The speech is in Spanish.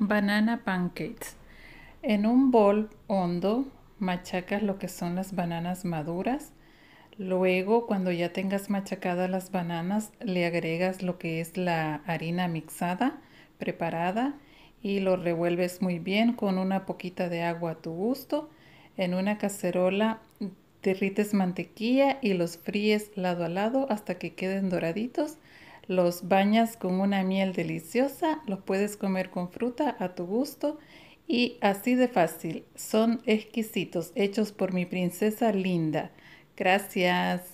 Banana pancakes. En un bol hondo machacas lo que son las bananas maduras. Luego, cuando ya tengas machacadas las bananas, le agregas lo que es la harina mixada, preparada, y lo revuelves muy bien con una poquita de agua a tu gusto. En una cacerola derrites mantequilla y los fríes lado a lado hasta que queden doraditos los bañas con una miel deliciosa, los puedes comer con fruta a tu gusto y así de fácil. Son exquisitos, hechos por mi princesa linda. Gracias.